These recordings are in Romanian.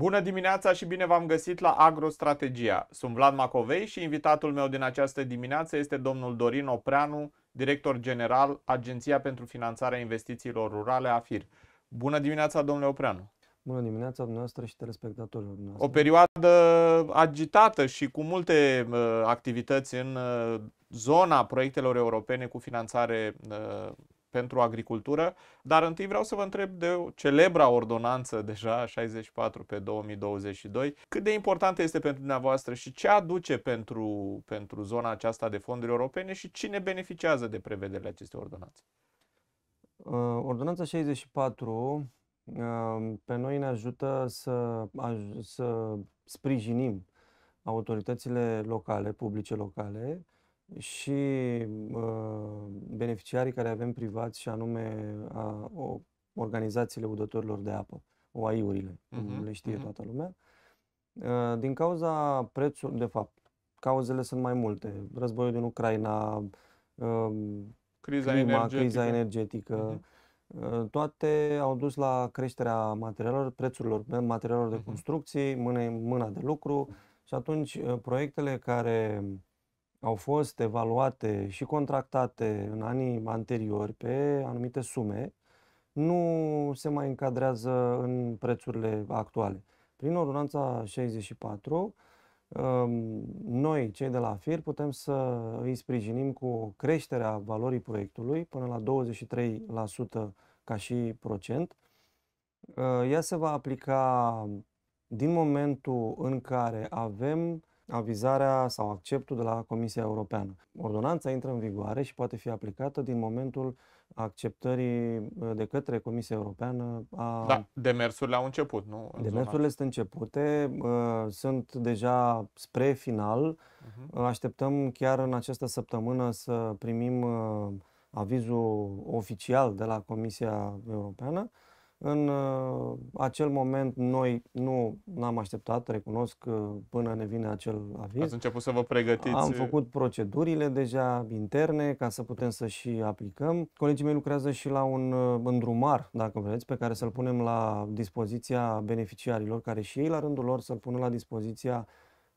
Bună dimineața și bine v-am găsit la Agrostrategia. Sunt Vlad Macovei și invitatul meu din această dimineață este domnul Dorin Opreanu, director general Agenția pentru Finanțarea Investițiilor Rurale, AFIR. Bună dimineața, domnule Opreanu! Bună dimineața dumneavoastră și telespectatorilor dumneavoastră. O perioadă agitată și cu multe uh, activități în uh, zona proiectelor europene cu finanțare uh, pentru agricultură, dar întâi vreau să vă întreb de o celebra ordonanță deja 64 pe 2022. Cât de importantă este pentru dumneavoastră și ce aduce pentru, pentru zona aceasta de fonduri europene și cine beneficiază de prevederile acestei ordonanțe? Uh, ordonanța 64 uh, pe noi ne ajută să, să sprijinim autoritățile locale, publice locale, și uh, beneficiarii care avem privați și anume a, o, organizațiile udătorilor de apă, OAI-urile, uh-huh. cum mhm, le știe uh-huh. toată lumea. Uh, din cauza prețului, de fapt, cauzele sunt mai multe. Războiul din Ucraina, uh, criza, clima, energetică. criza energetică, uh-huh. toate au dus la creșterea materialelor, prețurilor materialelor de construcții, mâne, mâna de lucru și atunci proiectele care au fost evaluate și contractate în anii anteriori pe anumite sume, nu se mai încadrează în prețurile actuale. Prin ordonanța 64, um, noi, cei de la FIR, putem să îi sprijinim cu creșterea valorii proiectului până la 23% ca și procent. Uh, ea se va aplica din momentul în care avem avizarea sau acceptul de la Comisia Europeană. Ordonanța intră în vigoare și poate fi aplicată din momentul acceptării uh, de către Comisia Europeană a... Da, demersurile au început, nu? În demersurile sunt începute, uh, sunt deja spre final. Mhm. Așteptăm chiar în această săptămână să primim uh, avizul oficial de la Comisia Europeană în uh, acel moment noi nu n-am așteptat, recunosc că până ne vine acel aviz. Ați început să vă pregătiți. Am făcut procedurile deja interne ca să putem să și aplicăm. Colegii mei lucrează și la un uh, îndrumar, dacă vreți, pe care să-l punem la dispoziția beneficiarilor, care și ei la rândul lor să-l pună la dispoziția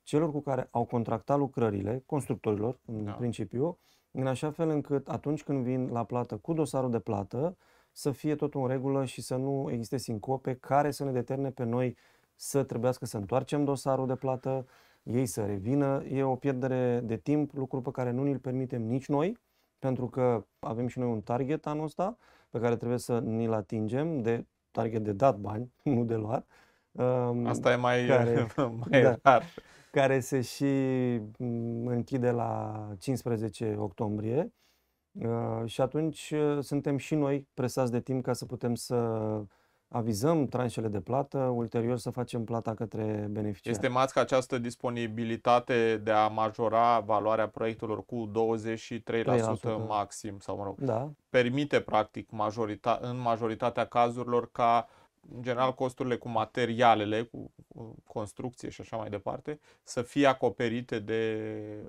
celor cu care au contractat lucrările, constructorilor în da. principiu, în așa fel încât atunci când vin la plată cu dosarul de plată, să fie totul în regulă și să nu existe sincope care să ne deterne pe noi să trebuiască să întoarcem dosarul de plată, ei să revină. E o pierdere de timp, lucru pe care nu ni-l permitem nici noi, pentru că avem și noi un target anul ăsta pe care trebuie să ni-l atingem, de target de dat bani, nu de luat. Um, Asta e mai, care, mai da, rar. Care se și mm, închide la 15 octombrie Ă, și atunci ă, suntem și noi presați de timp ca să putem să avizăm tranșele de plată, ulterior să facem plata către beneficiari. Estimați că această disponibilitate de a majora valoarea proiectelor cu 23% 3%. maxim, sau mă rog, da. permite practic majorita- în majoritatea cazurilor ca uh, în general, costurile cu materialele, cu construcție și așa mai departe, să fie acoperite de,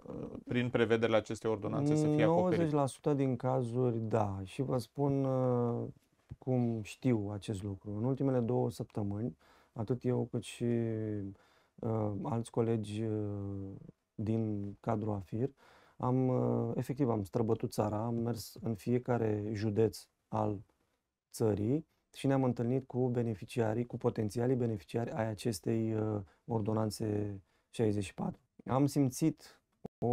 uh, prin prevederile acestei ordonanțe, să fie acoperite? 90% din cazuri, da. Și vă spun uh, cum știu acest lucru. În ultimele două săptămâni, atât eu cât și uh, alți colegi uh, din cadrul AFIR, am, uh, efectiv am străbătut țara, am mers în fiecare județ al țării și ne-am întâlnit cu beneficiarii, cu potențialii beneficiari ai acestei uh, ordonanțe 64. Am simțit o,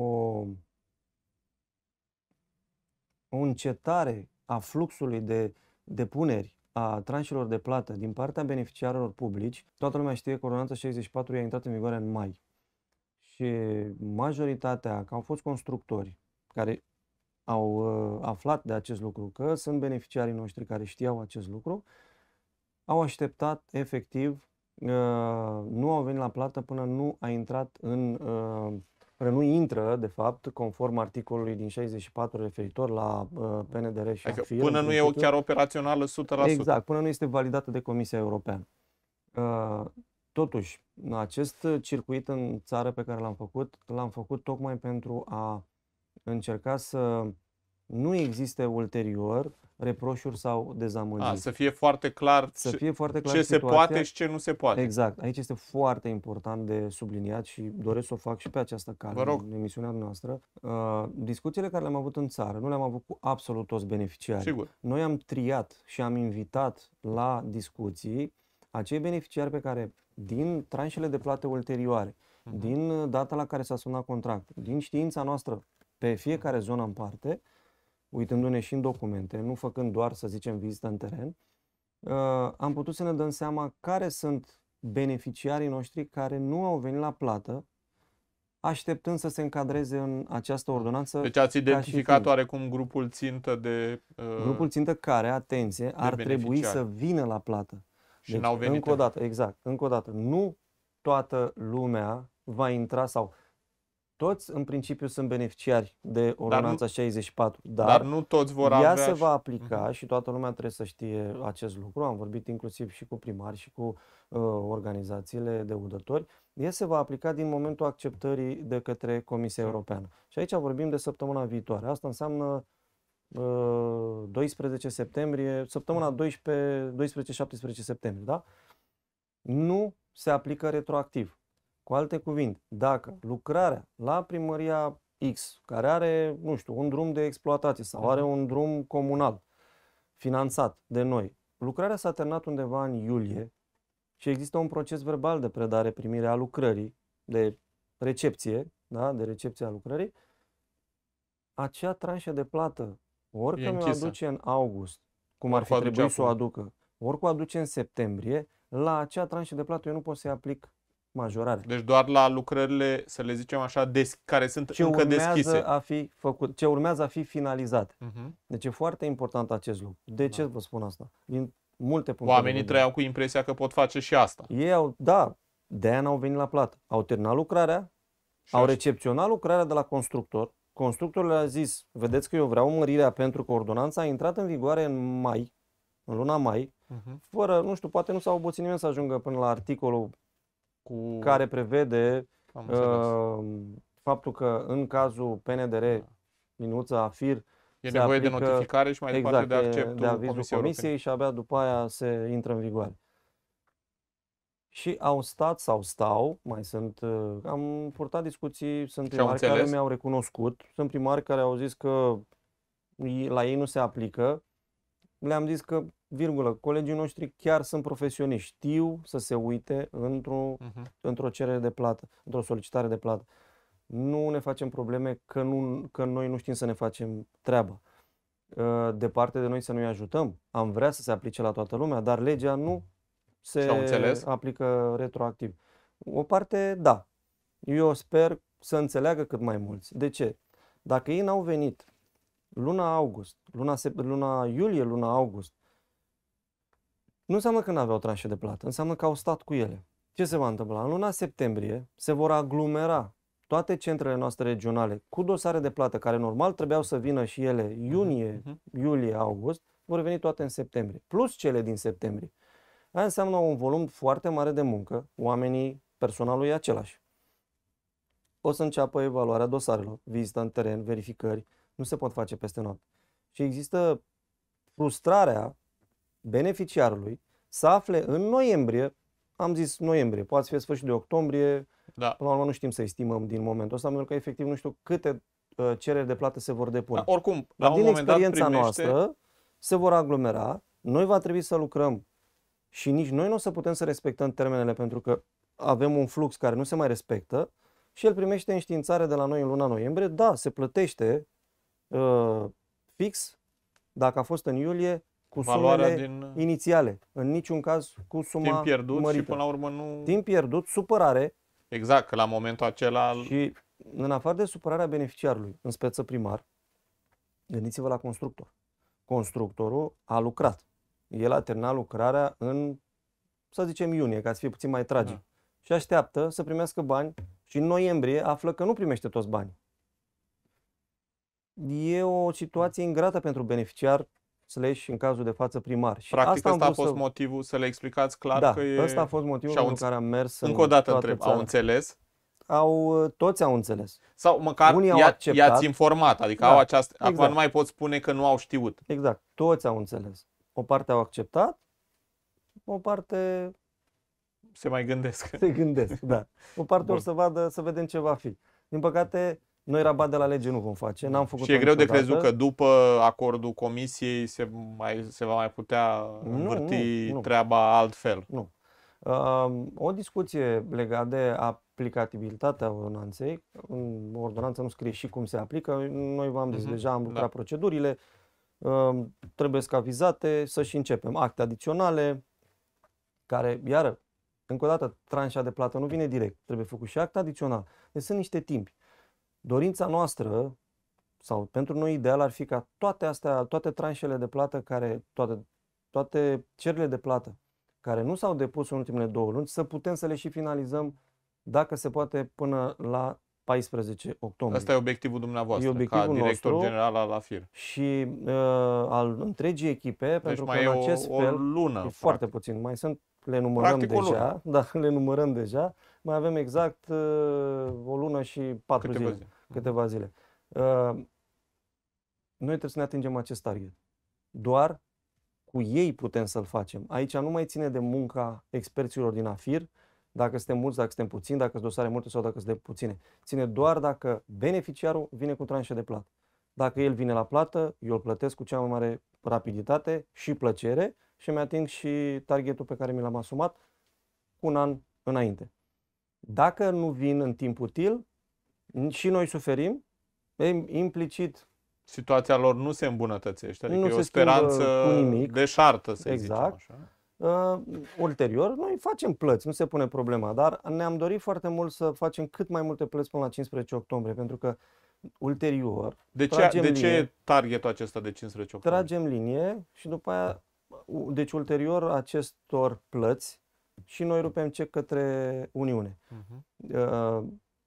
o încetare a fluxului de depuneri a tranșelor de plată din partea beneficiarilor publici. Toată lumea știe că ordonanța 64 a intrat în vigoare în mai și majoritatea, că au fost constructori care au uh, aflat de acest lucru, că sunt beneficiarii noștri care știau acest lucru, au așteptat efectiv, uh, nu au venit la plată până nu a intrat în, uh, până nu intră, de fapt, conform articolului din 64 referitor la PNDR și adică FIR, Până nu e chiar operațională 100%. Exact, până nu este validată de Comisia Europeană. Totuși, acest circuit în țară pe care l-am făcut, l-am făcut tocmai pentru a încerca să nu existe ulterior reproșuri sau dezamăgiri. A, să fie foarte clar, să fie foarte clar ce se poate și ce nu se poate. Exact. Aici este foarte important de subliniat și doresc să o fac și pe această cale Vă rog. în emisiunea noastră. Uh, discuțiile care le-am avut în țară nu le-am avut cu absolut toți beneficiarii. Sigur. Noi am triat și am invitat la discuții acei beneficiari pe care din tranșele de plate ulterioare, uh-huh. din data la care s-a sunat contract, din știința noastră pe fiecare zonă în parte, uitându-ne și în documente, nu făcând doar, să zicem, vizită în teren, uh, am putut să ne dăm seama care sunt beneficiarii noștri care nu au venit la plată, așteptând să se încadreze în această ordonanță. Deci ați identificat oarecum grupul țintă de... Uh, grupul țintă care, atenție, ar beneficiar. trebui să vină la plată. Și deci, n-au venit. Încă o dată, exact, încă o dată. Nu toată lumea va intra sau toți în principiu sunt beneficiari de ordonanța 64, dar, dar nu toți vor ea se va aplica uh-huh. și toată lumea trebuie să știe acest lucru. Am vorbit inclusiv și cu primari și cu uh, organizațiile de udători. Ea se va aplica din momentul acceptării de către Comisia mhm. Europeană. Și aici vorbim de săptămâna viitoare. Asta înseamnă 12 uh, septembrie, săptămâna 12-17 mhm. septembrie, da? Nu se aplică retroactiv. Cu alte cuvinte, dacă lucrarea la primăria X, care are, nu știu, un drum de exploatație sau are mhm. un drum comunal finanțat de noi, lucrarea s-a terminat undeva în iulie și există un proces verbal de predare-primire a lucrării, de recepție, da? de recepție a lucrării, acea tranșă de plată, oricum o aduce în august, cum ar fi trebuit să o aducă, oricum o aduce în septembrie, la acea tranșă de plată eu nu pot să-i aplic majorare. Deci doar la lucrările, să le zicem așa, des, care sunt ce încă deschise. A fi făcut, ce urmează a fi finalizat. Uh-huh. Deci e foarte important acest lucru. De da. ce da. vă spun asta? Din multe puncte Oamenii trăiau cu impresia că pot face și asta. Ei au, da, de aia n-au venit la plată. Au terminat lucrarea, și au așa. recepționat lucrarea de la constructor. Constructorul le-a zis, vedeți că eu vreau mărirea pentru că ordonanța a intrat în vigoare în mai, în luna mai, uh-huh. fără, nu știu, poate nu s-a obosit nimeni să ajungă până la articolul cu... care prevede uh, faptul că în cazul PNDR, da. Minuța, AFIR, E se nevoie aplică, de notificare și mai exact, departe de exact, acceptul de avizul Comisiei, Comisiei și abia după aia se intră în vigoare. Și au stat sau stau, mai sunt, uh, am purtat discuții, sunt și primari care mi-au recunoscut, sunt primari care au zis că la ei nu se aplică, le-am zis că virgulă, colegii noștri chiar sunt profesioniști, știu să se uite într-o, uh-huh. într-o cerere de plată, într-o solicitare de plată. Nu ne facem probleme că, nu, că noi nu știm să ne facem treaba. Ă, departe de noi să nu-i ajutăm. Am vrea să se aplice la toată lumea, dar legea nu se aplică retroactiv. O parte, da. Eu sper să înțeleagă cât mai mulți. De ce? Dacă ei n-au venit luna august, luna, luna iulie, luna august, nu înseamnă că nu aveau tranșe de plată, înseamnă că au stat cu ele. Ce se va întâmpla? În luna septembrie se vor aglomera toate centrele noastre regionale cu dosare de plată care normal trebuiau să vină și ele mhm, iunie, mhm. iulie, august, vor veni toate în septembrie, plus cele din septembrie. Aia înseamnă un volum foarte mare de muncă, oamenii, personalul e același. O să înceapă evaluarea dosarelor, vizită în teren, verificări, nu se pot face peste noapte. Și există frustrarea beneficiarului să afle în noiembrie, am zis noiembrie, poate fi sfârșit de octombrie, da. până la urmă nu știm să estimăm din momentul ăsta, pentru că efectiv nu știu câte uh, cereri de plată se vor depune. Da, oricum, la Dar un din moment experiența dat primește... noastră se vor aglomera, noi va trebui să lucrăm și nici noi nu o să putem să respectăm termenele pentru că avem un flux care nu se mai respectă și el primește înștiințare de la noi în luna noiembrie, da, se plătește uh, fix, dacă a fost în iulie, cu sumele din... inițiale. În niciun caz cu suma Timp pierdut mărită. și până la urmă nu... Timp pierdut, supărare. Exact, că la momentul acela... Și în afară de supărarea beneficiarului, în speță primar, gândiți-vă la constructor. Constructorul a lucrat. El a terminat lucrarea în, să zicem, iunie, ca să fie puțin mai tragic. Da. Și așteaptă să primească bani și în noiembrie află că nu primește toți banii. E o situație ingrată pentru beneficiar slash în cazul de față primar. Și Practic asta, asta a fost să... motivul, să le explicați clar da, că e... asta a fost motivul pentru care am mers Încă o dată întreb, țara. au înțeles? Au, ă, toți au înțeles. Sau măcar Unii i-a, i-ați informat, adică da, au această... Exact. Acum nu mai pot spune că nu au știut. Exact, toți au înțeles. O parte au acceptat, o parte... Se mai gândesc. Se gândesc, da. O parte Bun. o să vadă, să vedem ce va fi. Din păcate, noi rabat de la lege nu vom face, n-am făcut Și e greu niciodată. de crezut că după acordul comisiei se, mai, se va mai putea învârti nu, nu, nu. treaba altfel. Nu. Uh, o discuție legată de aplicabilitatea ordonanței, în ordonanță nu scrie și cum se aplică, noi v-am zis uh-huh. deja, am lucrat da. procedurile, uh, trebuie să avizate, să și începem. Acte adiționale, care, iară, încă o dată, tranșa de plată nu vine direct, trebuie făcut și act adițional. Deci sunt niște timpi. Dorința noastră sau pentru noi ideal ar fi ca toate astea, toate tranșele de plată care, toate, toate cerile de plată care nu s-au depus în ultimele două luni, să putem să le și finalizăm dacă se poate până la 14 octombrie. Asta e obiectivul dumneavoastră, e obiectivul ca director nostru general al AFIR. Și uh, al întregii echipe, deci pentru mai că în acest o, fel o lună, e foarte puțin, mai sunt, le numărăm practic deja, da, le numărăm deja, mai avem exact uh, o lună și patru câteva zile, zile. câteva mhm. zile. Uh, noi trebuie să ne atingem acest target. Doar cu ei putem să-l facem. Aici nu mai ține de munca experților din AFIR, dacă suntem mulți, dacă suntem puțini, dacă sunt dosare multe sau dacă sunt puține. Ține doar dacă beneficiarul vine cu tranșe de plată. Dacă el vine la plată, eu îl plătesc cu cea mai mare rapiditate și plăcere și mi ating și targetul pe care mi l-am asumat cu un an înainte. Dacă nu vin în timp util, și noi suferim, e implicit situația lor nu se îmbunătățește, adică nu e o speranță nimic. deșartă, să exact. zicem așa. Uh, ulterior, noi facem plăți, nu se pune problema, dar ne-am dorit foarte mult să facem cât mai multe plăți până la 15 octombrie, pentru că ulterior. De ce, de linie, ce e targetul acesta de 15 octombrie? Tragem linie și după aia, deci ulterior acestor plăți, și noi rupem ce către Uniune. Uh-huh.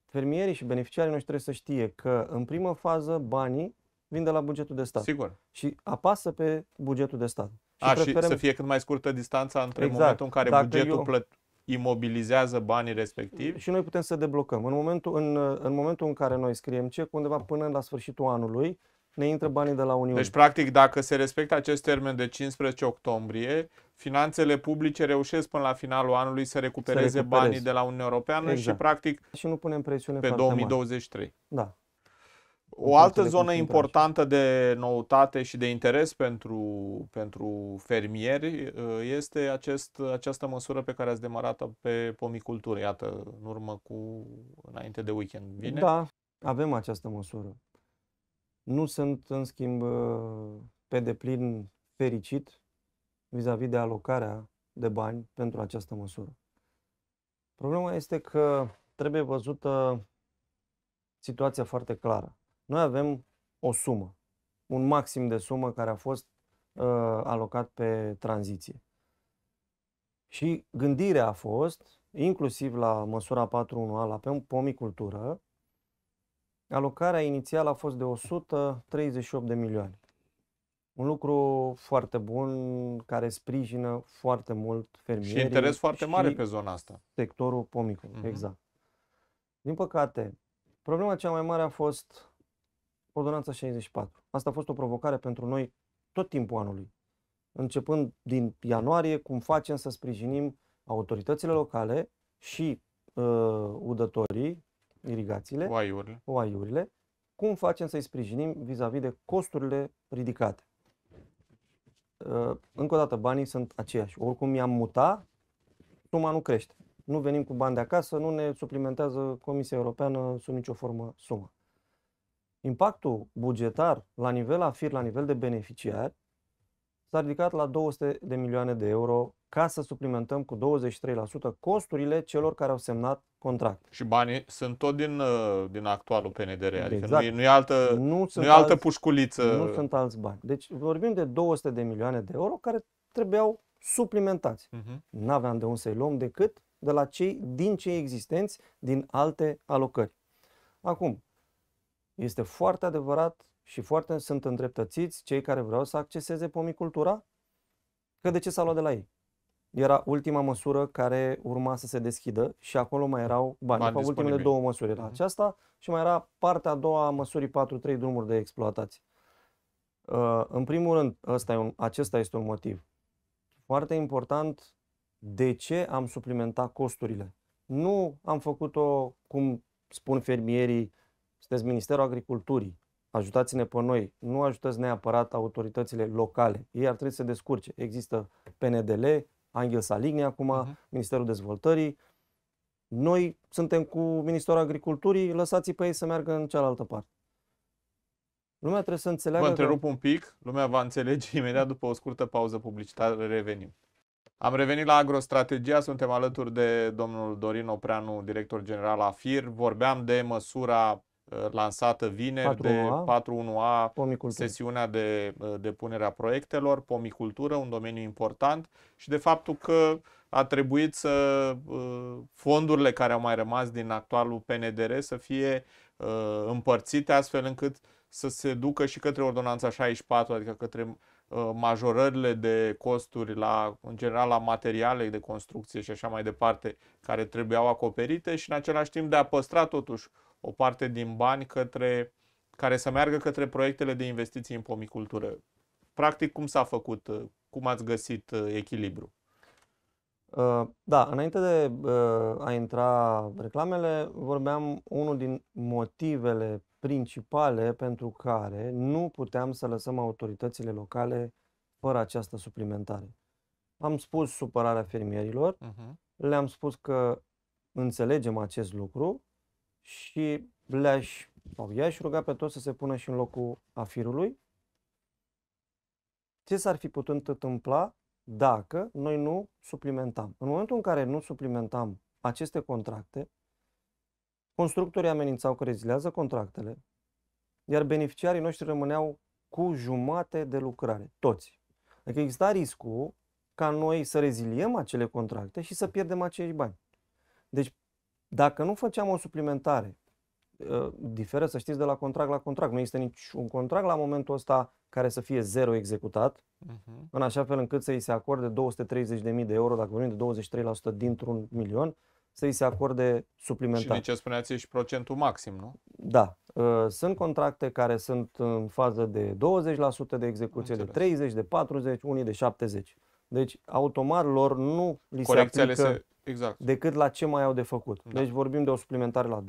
Fermierii și beneficiarii noștri trebuie să știe că în primă fază banii vin de la bugetul de stat. Sigur. Și apasă pe bugetul de stat. Și, A, și să fie cât mai scurtă distanța între exact. momentul în care Dacă bugetul eu... plăt imobilizează banii respectivi. Și noi putem să deblocăm. În momentul în, în momentul în care noi scriem cec, undeva până la sfârșitul anului, ne intră banii de la Uniune. Deci, practic, dacă se respectă acest termen de 15 octombrie, finanțele publice reușesc până la finalul anului să recupereze, să recupereze. banii de la Uniunea Europeană exact. și, practic, și nu punem presiune pe 2023. Mare. Da. O altă zonă importantă de noutate și de interes pentru, pentru fermieri uh, este acest, această măsură pe care ați demarat o pe pomicultură, iată, în urmă cu, înainte de weekend. Bine? Da, avem această măsură. Nu sunt, în schimb, uh, pe deplin fericit vis-a-vis de alocarea de bani pentru această măsură. Problema este că trebuie văzută situația foarte clară. Noi avem o sumă, un maxim de sumă care a fost uh, alocat pe tranziție. Și gândirea a fost, inclusiv la măsura 4.1a, la pomicultură, Alocarea inițială a fost de 138 de milioane. Un lucru foarte bun care sprijină foarte mult fermierii. Și interes foarte și mare pe zona asta. Sectorul pomicul. uh-huh. Mhm. exact. Din păcate, problema cea mai mare a fost Ordonanța 64. Asta a fost o provocare pentru noi tot timpul anului. Începând din ianuarie, cum facem să sprijinim autoritățile locale și uh, udătorii irigațiile, oaiurile. oaiurile, cum facem să-i sprijinim vis-a-vis de costurile ridicate? Uh, încă o dată, banii sunt aceiași. Oricum i-am mutat, suma nu crește. Nu venim cu bani de acasă, nu ne suplimentează Comisia Europeană sub nicio formă sumă. Impactul bugetar la nivel AFIR, la nivel de beneficiari, s-a ridicat la 200 de milioane de euro ca să suplimentăm cu 23% costurile celor care au semnat contract. Și banii sunt tot din, uh, din actualul PNDR, adică exact. adică nu e, nu e altă, nu nu sunt e altă alți, pușculiță. Nu sunt alți bani. Deci vorbim de 200 de milioane de euro care trebuiau suplimentați. Uh-huh. Mhm. n aveam de unde să-i luăm decât de la cei din cei existenți din alte alocări. Acum, este foarte adevărat și foarte sunt îndreptățiți cei care vreau să acceseze pomicultura că de ce s-a luat de la ei era ultima măsură care urma să se deschidă și acolo mai erau bani. bani ultimele două măsuri era mhm. aceasta și mai era partea a doua a măsurii 4-3 drumuri de exploatație. Uh, în primul rând, ăsta e un, acesta este un motiv. Foarte important, de ce am suplimentat costurile? Nu am făcut-o, cum spun fermierii, sunteți Ministerul Agriculturii, ajutați-ne pe noi, nu ajutați neapărat autoritățile locale. Ei ar trebui să se descurce. Există PNDL, Angel Saligne acum, uh-huh. Ministerul Dezvoltării. Noi suntem cu Ministerul Agriculturii, lăsați pe ei să meargă în cealaltă parte. Lumea trebuie să înțeleagă... Vă întrerup că... un pic, lumea va înțelege imediat după o scurtă pauză publicitară, revenim. Am revenit la Agrostrategia, suntem alături de domnul Dorin Opreanu, director general la FIR. Vorbeam de măsura lansată vineri 4A, de 4.1a, sesiunea de uh, depunere a proiectelor, pomicultură, un domeniu important și de faptul că a trebuit să uh, fondurile care au mai rămas din actualul PNDR să fie uh, împărțite astfel încât să se ducă și către ordonanța 64, adică către majorările de costuri la, în general la materiale de construcție și așa mai departe care trebuiau acoperite și în același timp de a păstra totuși o parte din bani către, care să meargă către proiectele de investiții în pomicultură. Practic, cum s-a făcut? Uh, cum ați găsit uh, echilibru? Uh, da, înainte de a intra reclamele, vorbeam unul din motivele principale pentru care nu puteam să lăsăm autoritățile locale fără această suplimentare. Am spus supărarea fermierilor, uh-huh. le-am spus că înțelegem acest lucru, și le-aș, sau i-aș ruga pe toți să se pună și în locul afirului, ce s-ar fi putut întâmpla dacă noi nu suplimentam? În momentul în care nu suplimentam aceste contracte, constructorii amenințau că rezilează contractele, iar beneficiarii noștri rămâneau cu jumate de lucrare, toți. Adică exista riscul ca noi să reziliem acele contracte și să pierdem acești bani. Deci dacă nu făceam o suplimentare, uh, diferă să știți de la contract la contract, nu există niciun contract la momentul ăsta care să fie zero executat, uh-huh. în așa fel încât să îi se acorde 230.000 de euro, dacă vorbim de 23% dintr-un milion, să îi se acorde suplimentar. Și de ce spuneați și procentul maxim, nu? Da. Uh, sunt contracte care sunt în fază de 20% de execuție, de 30%, de 40%, unii de 70%. Deci, automat lor nu li Corecțiile se aplică... Se exact. decât la ce mai au de făcut. Da. Deci vorbim de o suplimentare la 25%,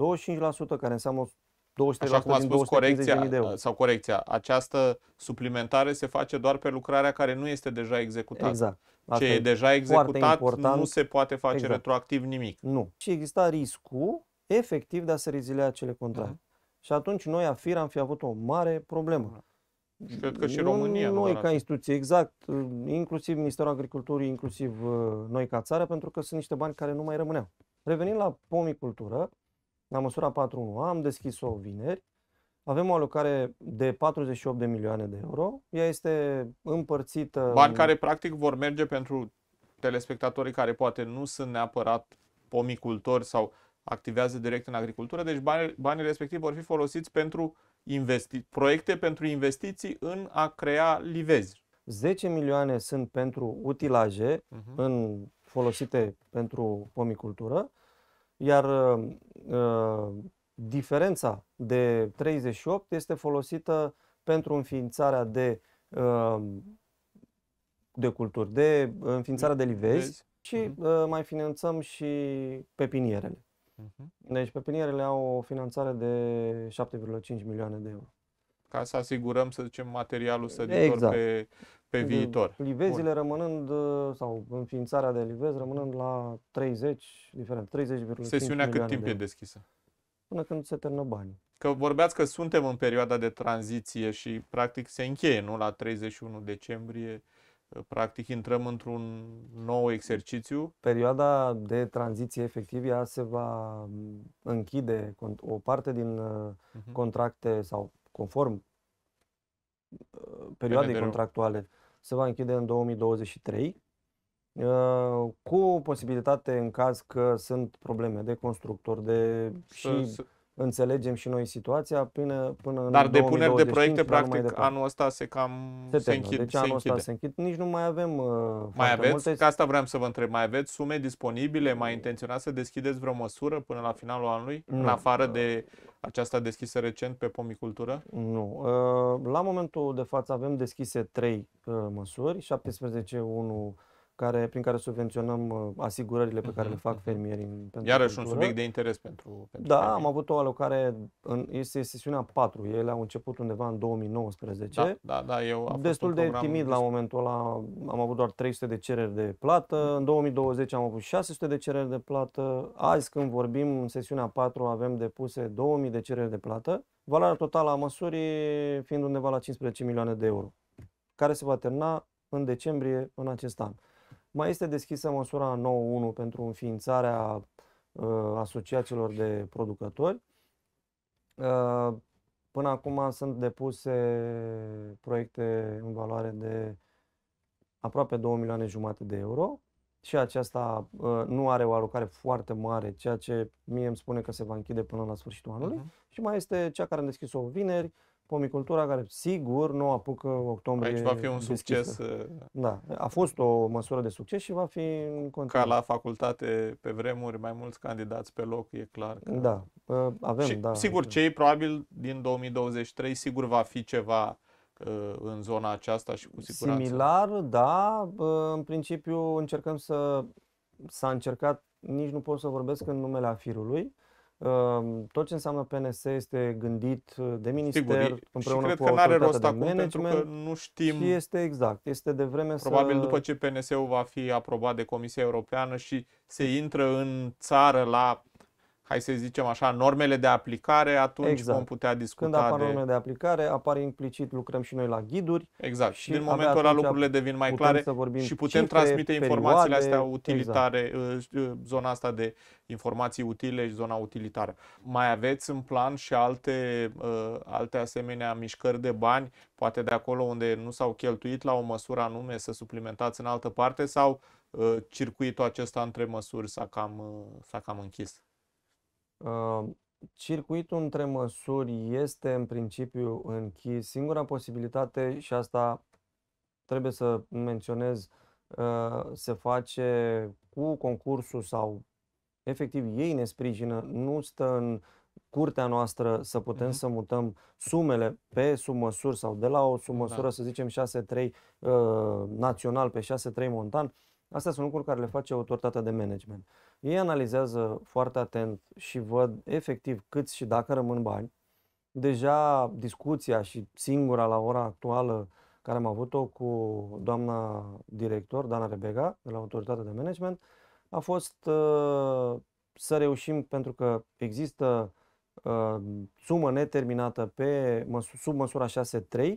care înseamnă 200 Așa cum a spus, corecția, de euro. Uh, sau corecția, această suplimentare se face doar pe lucrarea care nu este deja executată. Exact. Atent. ce e deja executat important. nu se poate face exact. retroactiv nimic. Nu. Și exista riscul efectiv de a se rezilia acele contracte. Uh-huh. Și atunci noi, AFIR, am fi avut o mare problemă. Uh-huh cred că și România. Noi ca instituție, exact, inclusiv Ministerul Agriculturii, inclusiv uh, noi ca țară, pentru că sunt niște bani care nu mai rămâneau. Revenind la pomicultură, la măsura 4.1, am deschis-o vineri, avem o alocare de 48 de milioane de euro, ea este împărțită... Bani care practic vor merge pentru telespectatorii care poate nu sunt neapărat pomicultori sau activează direct în agricultură, deci banii, banii respectivi vor fi folosiți pentru investi- proiecte pentru investiții în a crea livezi. 10 milioane sunt pentru utilaje uh-huh. în, folosite pentru pomicultură, iar uh, diferența de 38 este folosită pentru înființarea de, uh, de culturi, de înființarea de livezi livezi. și uh, mai finanțăm și pepinierele. Mhm. Deci pepinierele au o finanțare de 7,5 milioane de euro. Ca să asigurăm, să zicem, materialul săditor exact. pe, pe deci, viitor. Livezile Bun. rămânând, sau înființarea de livez rămânând la 30, diferent, 30,5 Sesiunea cât timp de e deschisă? Până când se termină banii. Că vorbeați că suntem în perioada de tranziție și practic se încheie, nu? La 31 decembrie practic intrăm într-un nou exercițiu. Perioada de tranziție efectiv, ea se va închide o parte din uh-huh. contracte sau conform uh, perioadei Benedereu. contractuale se va închide în 2023 uh, cu posibilitate în caz că sunt probleme de constructor, de și să, înțelegem și noi situația până, până Dar depuneri de proiecte, practic, anul ăsta se cam se, se închid. Deci se anul ăsta se închid. Nici nu mai avem uh, Mai aveți? Multe... Că asta vreau să vă întreb. Mai aveți sume disponibile? Mai intenționați să deschideți vreo măsură până la finalul anului? Nu. În afară de aceasta deschisă recent pe pomicultură? Nu. Uh, la momentul de față avem deschise trei uh, măsuri. 17.1 care, prin care subvenționăm uh, asigurările pe care le mhm, fac mhm. fermierii. Pentru Iarăși cultură. un subiect de interes pentru, pentru Da, fermieri. am avut o alocare, în, este sesiunea 4, ele au început undeva în 2019. Da, da, da eu am Destul de timid la momentul ăla, am avut doar 300 de cereri de plată, în 2020 am avut 600 de cereri de plată, azi când vorbim, în sesiunea 4 avem depuse 2000 de cereri de plată, valoarea totală a măsurii fiind undeva la 15 milioane de euro, care se va termina în decembrie în acest an. Mai este deschisă măsura 9.1 pentru înființarea uh, asociațiilor de producători. Uh, până acum sunt depuse proiecte în valoare de aproape 2 milioane jumate de euro și aceasta uh, nu are o alocare foarte mare, ceea ce mie îmi spune că se va închide până la sfârșitul anului. Uh-huh. Și mai este cea care am deschis-o vineri, pomicultura care sigur nu apucă octombrie Aici va fi un deschisă. succes. Da, uh, a fost o măsură de succes și va fi în continuare. Ca la facultate pe vremuri mai mulți candidați pe loc, e clar. Că... Da, uh, avem, și, da. Sigur, cei probabil din 2023 sigur va fi ceva uh, în zona aceasta și cu siguranță. Similar, da, în principiu încercăm să s-a încercat, nici nu pot să vorbesc în numele afirului, Ehm, tot ce înseamnă PNS este gândit uh, de minister Sigur, împreună și cred cu că are rost acum pentru că nu știm. Și este exact, este de vreme Probabil să... după ce PNS-ul va fi aprobat de Comisia Europeană și se intră în țară la hai să zicem așa, normele de aplicare, atunci exact. vom putea discuta Când apar de... normele de aplicare, apare implicit, lucrăm și noi la ghiduri. Exact. Și din momentul ăla lucrurile devin mai clare să vorbim și putem cifre, transmite informațiile perioade, astea exact. utilitare, exact. zona asta de informații utile și zona utilitară. Mai aveți în plan și alte, ă, alte asemenea mișcări de bani, poate de acolo unde nu s-au cheltuit la o măsură anume să suplimentați în altă parte sau circuitul acesta între măsuri s-a cam, s-a cam închis? Ă, circuitul între măsuri este în principiu închis. Singura posibilitate, și asta trebuie să menționez, ă, se face cu concursul sau efectiv ei ne sprijină, nu stă în curtea noastră să putem uh-huh. să mutăm sumele pe submăsuri sau de la o submăsură, da. să zicem 6-3 uh, ă, național pe 6-3 montan. Astea sunt lucruri care le face autoritatea de management. Uh, ei analizează foarte atent și văd efectiv câți și dacă rămân bani. Deja discuția și singura la ora actuală care am avut-o cu doamna director, Dana Rebega, de la Autoritatea de Management, a fost uh, să reușim, pentru că există uh, sumă neterminată pe măs- sub măsura 6.3,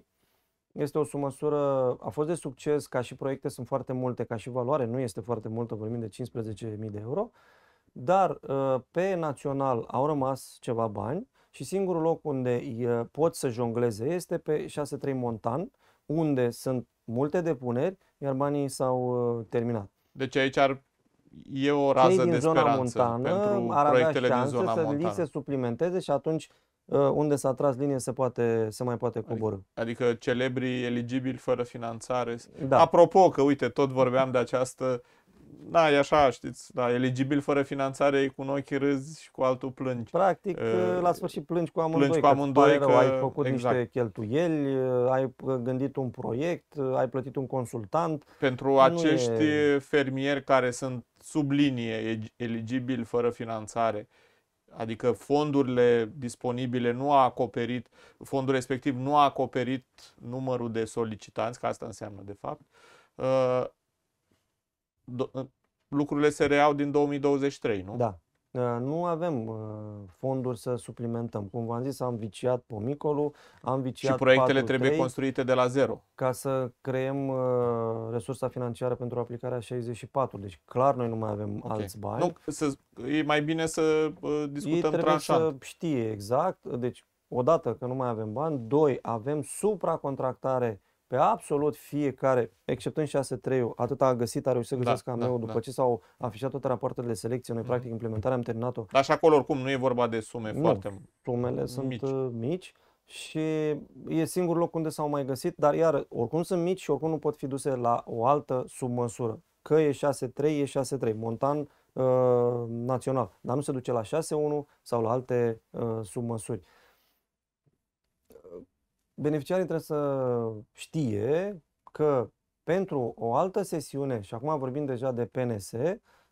este o sumăsură, a fost de succes, ca și proiecte sunt foarte multe, ca și valoare nu este foarte multă, vorbim de 15.000 de euro, dar uh, pe național au rămas ceva bani și singurul loc unde uh, pot să jongleze este pe 6.3 Montan, unde sunt multe depuneri, iar banii s-au uh, terminat. Deci aici ar e o rază Cei din de zona speranță montană pentru ar avea proiectele din zona să montană. li se suplimenteze și atunci Uh, unde s-a tras linie se, poate, se mai poate coborâ. Adică, adică celebrii eligibili fără finanțare. Da. Apropo că, uite, tot vorbeam de această da, e așa, știți, da, eligibil fără finanțare, cu un ochi râzi și cu altul plângi. Practic, uh, uh la sfârșit plângi cu amândoi, plângi cu amândoi că, rău, că ai făcut exact. niște cheltuieli, uh, ai gândit un proiect, ai plătit un consultant. Pentru acești e... fermieri care sunt sub linie eligibil fără finanțare, uh, Adică fondurile disponibile nu a acoperit, fondul respectiv nu a acoperit numărul de solicitanți, că asta înseamnă de fapt. Uh, uh, lucrurile se reiau din 2023, nu? Da. Ă, nu avem ă, fonduri să suplimentăm. Cum v-am zis, am viciat pomicolu, am viciat Și proiectele 4-3 trebuie construite de la zero. Ca să creăm ă, resursa financiară pentru aplicarea 64. Deci clar noi nu mai avem okay. alți bani. Nu, să, e mai bine să discutăm Ei trebuie tranșant. să știe exact. Deci odată că nu mai avem bani, doi, avem supracontractare pe absolut fiecare, exceptând 6-3-ul, atât a găsit, a reușit să găsească da, da, meu, după da. ce s-au afișat toate rapoartele de selecție, noi mhm. practic implementarea am terminat-o. Dar și acolo oricum nu e vorba de sume nu, foarte sumele mici. sunt uh, mici și e singurul loc unde s-au mai găsit, dar iar oricum sunt mici și oricum nu pot fi duse la o altă submăsură. Că e 6-3, e 6-3. Montan uh, național, dar nu se duce la 6-1 sau la alte uh, submăsuri beneficiarii trebuie să știe că pentru o altă sesiune, și acum vorbim deja de PNS,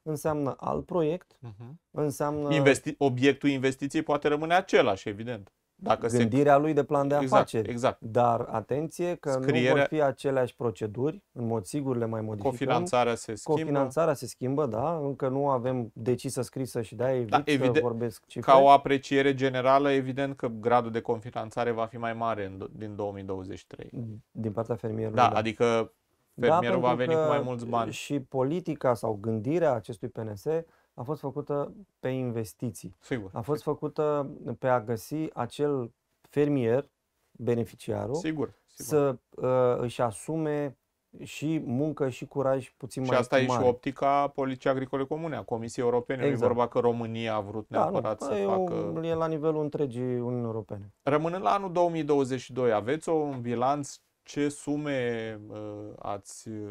înseamnă alt proiect, uh-huh. înseamnă... Investi- obiectul investiției poate rămâne același, evident. Dacă Gândirea se... lui de plan de exact, afaceri. Exact, Dar atenție că Scrierea... nu vor fi aceleași proceduri, în mod sigur le mai modificăm. Cofinanțarea se schimbă. Cofinanțarea se schimbă, da, încă nu avem decisă scrisă și de-aia da, evit da, evident, că vorbesc cifre. Ca o apreciere generală, evident că gradul de cofinanțare va fi mai mare în, din 2023. Din partea fermierului. Da, da. adică da, fermierul da, va veni cu mai mulți bani. Și politica sau gândirea acestui PNS a fost făcută pe investiții. Sigur. A fost făcută pe a găsi acel fermier, beneficiarul, sigur, sigur. să uh, își asume și muncă și curaj puțin și mai Și asta e și optica Poliției Agricole Comune, a Comisiei Europene. Exact. Nu e exact. vorba că România a vrut neapărat da, nu, păi să e facă... E la nivelul întregii Uniunii Europene. Rămânând la anul 2022, aveți un bilanț ce sume uh, ați uh,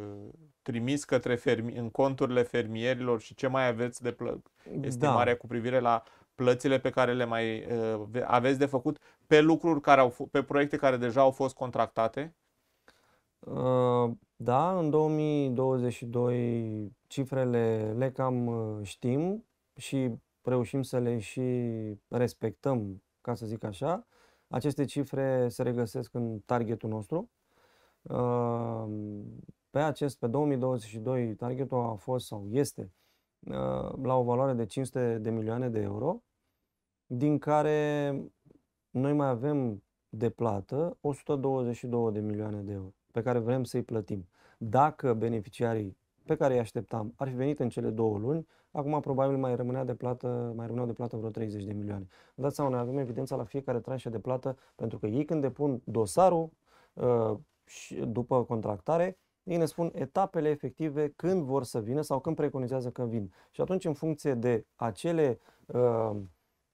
trimis către fermi- în conturile fermierilor și ce mai aveți de plă- estimarea da. cu privire la plățile pe care le mai uh, aveți de făcut pe lucruri care au pe proiecte care deja au fost contractate? Da, în 2022 cifrele le cam știm și reușim să le și respectăm, ca să zic așa. Aceste cifre se regăsesc în targetul nostru. Pe acest, pe 2022, targetul a fost sau este la o valoare de 500 de milioane de euro, din care noi mai avem de plată 122 de milioane de euro pe care vrem să-i plătim. Dacă beneficiarii pe care îi așteptam ar fi venit în cele două luni, acum probabil mai rămânea de plată, mai rămâneau de plată vreo 30 de milioane. Dați seama, noi avem evidența la fiecare tranșă de plată, pentru că ei când depun dosarul, ă, și după contractare, ei ne spun etapele efective când vor să vină sau când preconizează că vin. Și atunci, în funcție de acele uh,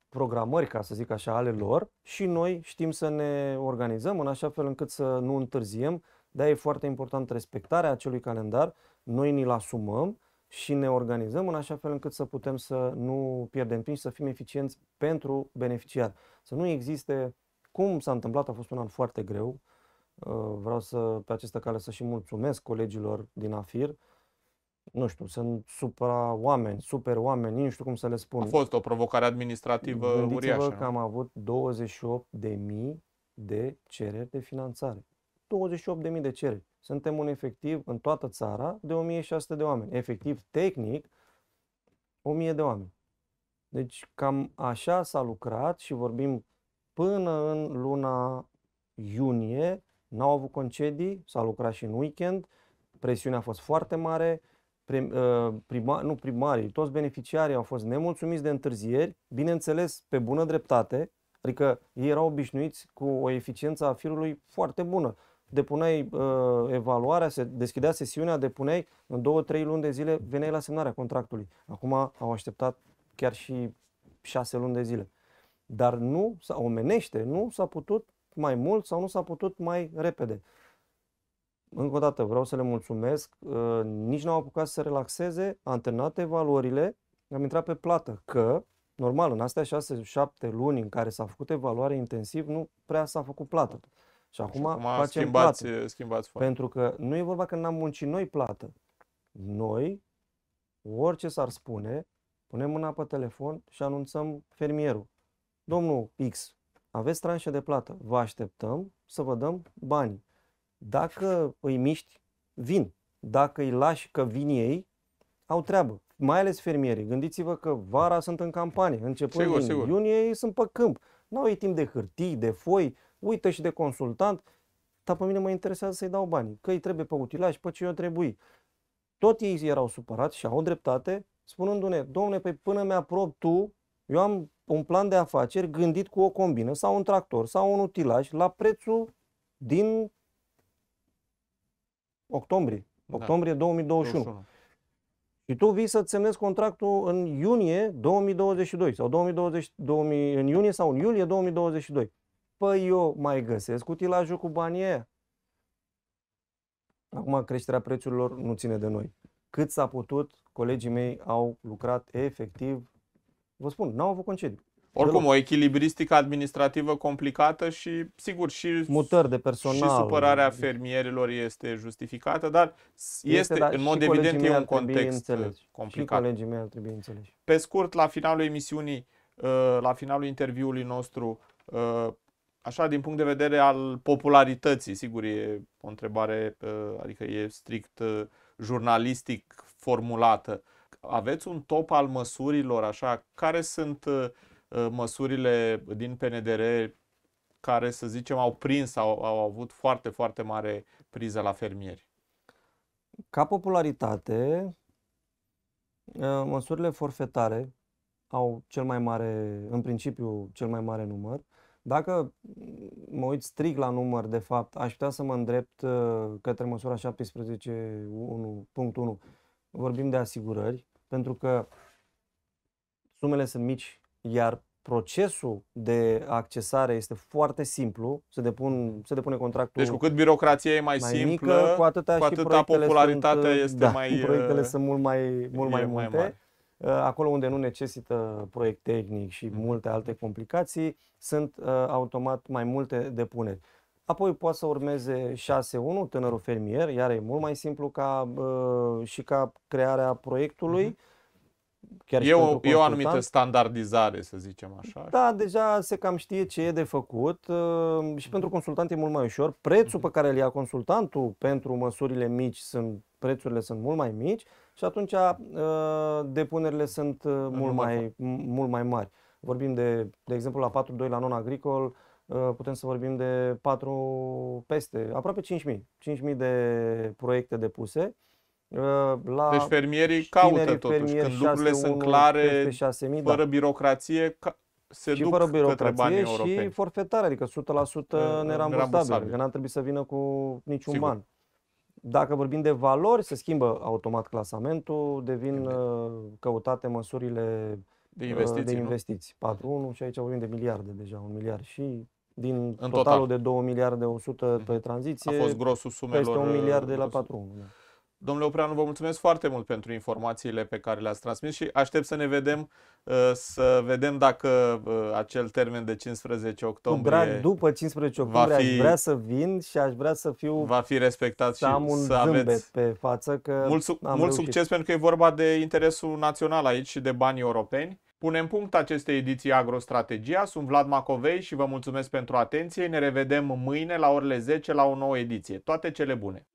programări, ca să zic așa, ale lor, și noi știm să ne organizăm în așa fel încât să nu întârziem. de e foarte important respectarea acelui calendar. Noi ni-l asumăm și ne organizăm în așa fel încât să putem să nu pierdem timp și să fim eficienți pentru beneficiar. Să nu existe, cum s-a întâmplat, a fost un an foarte greu, Uh, vreau să, pe această cale să și mulțumesc colegilor din AFIR. Nu știu, sunt supra oameni, super oameni, nu știu cum să le spun. A fost o provocare administrativă Gândiți-vă uriașă. că am avut 28.000 de cereri de finanțare. 28.000 de cereri. Suntem un efectiv în toată țara de 1600 de oameni. Efectiv tehnic, 1000 de oameni. Deci cam așa s-a lucrat și vorbim până în luna iunie n-au avut concedii, s-a lucrat și în weekend, presiunea a fost foarte mare, prim, uh, prima, nu primarii, toți beneficiarii au fost nemulțumiți de întârzieri, bineînțeles pe bună dreptate, adică ei erau obișnuiți cu o eficiență a firului foarte bună. Depuneai uh, evaluarea, se deschidea sesiunea, depuneai, în două, trei luni de zile veneai la semnarea contractului. Acum au așteptat chiar și șase luni de zile. Dar nu, omenește, nu s-a putut mai mult sau nu s-a putut mai repede. Încă o dată vreau să le mulțumesc, uh, nici nu au apucat să se relaxeze, am terminat evaluările, am intrat pe plată, că, normal, în astea 6-7 luni în care s-a făcut evaluare intensiv, nu prea s-a făcut plată. Și acum, acum facem schimbați, plată. Schimbați foarte. Pentru că nu e vorba că n-am muncit noi plată. Noi, orice s-ar spune, punem mâna pe telefon și anunțăm fermierul. Domnul X, aveți tranșe de plată, vă așteptăm să vă dăm bani. Dacă îi miști, vin. Dacă îi lași că vin ei, au treabă. Mai ales fermierii. Gândiți-vă că vara sunt în campanie. Începând sigur, din sigur. iunie, ei sunt pe câmp. Nu au timp de hârtii, de foi, uită și de consultant. Dar pe mine mă interesează să-i dau bani. Că îi trebuie pe utilaj, pe ce eu trebuie. Tot ei erau supărați și au dreptate, spunându-ne, domne, pe păi până mi-aprob tu, eu am un plan de afaceri gândit cu o combină sau un tractor sau un utilaj la prețul din octombrie, da. octombrie da. 2021. 21. Și tu vii să-ți semnezi contractul în iunie 2022 sau 2020, 2000, în iunie sau în iulie 2022. Păi eu mai găsesc utilajul cu banii aia. Acum creșterea prețurilor nu ține de noi. Cât s-a putut, colegii mei au lucrat efectiv Vă spun, n-au avut concediu. Oricum, o echilibristică administrativă complicată și, sigur, și, Mutări de personal, și supărarea fermierilor este justificată, dar este, este dar în mod evident, e un context uh, complicat. Și colegii mei ar trebui înțeles. Pe scurt, la finalul emisiunii, uh, la finalul interviului nostru, uh, așa, din punct de vedere al popularității, sigur, e o întrebare, adică e strict jurnalistic formulată, aveți un top al măsurilor, așa, care sunt uh, uh, măsurile din PNDR care, să zicem, au prins, au, au avut foarte, foarte mare priză la fermieri? Ca popularitate, uh, măsurile forfetare au cel mai mare, în principiu, cel mai mare număr. Dacă mă uit strict la număr, de fapt, aș putea să mă îndrept către măsura 17.1.1. Vorbim de asigurări, pentru că sumele sunt mici, iar procesul de accesare este foarte simplu, se, depun, se depune contractul. Deci cu cât birocrația e mai, mai simplă, mică, cu atâta, cu atâta popularitatea sunt, este da, mai... proiectele sunt mult mai, mult mai multe. Mai mari. Uh, acolo unde nu necesită proiect tehnic și mhm. multe alte complicații, sunt uh, automat mai multe depuneri. Apoi poate să urmeze 6-1, tânărul fermier, iar e mult mai simplu ca uh, și ca crearea proiectului. Uh-huh. Chiar e, o, e o anumită standardizare, să zicem așa. Da, deja se cam știe ce e de făcut uh, și pentru consultant e mult mai ușor. Prețul mhm. pe care îl ia consultantul pentru măsurile mici sunt prețurile sunt mult mai mici și atunci uh, depunerile sunt ă, mult mai, mult mai mari. Vorbim de, de exemplu, la 4.2 la non-agricol, uh, Uh, putem să vorbim de 4, peste, aproape 5.000, 5.000 de proiecte depuse. Uh, la deci fermierii caută totuși, fermieri când lucrurile 6, sunt clare, 6, 000, da. fără da. birocrație, se și duc fără birocrație către banii europeni. Și forfetare, adică 100% nerambursabil, că n am trebuit să vină cu niciun Sigur. ban. Dacă vorbim de valori, se schimbă automat clasamentul, devin de uh, căutate măsurile de investiții. De investiții. 4-1 și aici vorbim de miliarde deja, un miliard și din în totalul total. de 2 miliarde 100 mhm. pe tranziție, a fost grosul sumelor, peste 1 miliard de la 4. Da. Domnule Opreanu, vă mulțumesc foarte mult pentru informațiile pe care le-ați transmis și aștept să ne vedem, uh, să vedem dacă uh, acel termen de 15 octombrie. drag, după 15 octombrie fi, aș vrea să vin și aș vrea să fiu. Va fi respectat și am un să aveți pe față. Că mult mult succes pentru că e vorba de interesul național aici și de banii europeni. Punem punct acestei ediții Agrostrategia. Sunt Vlad Macovei și vă mulțumesc pentru atenție. Ne revedem mâine la orele 10 la o nouă ediție. Toate cele bune!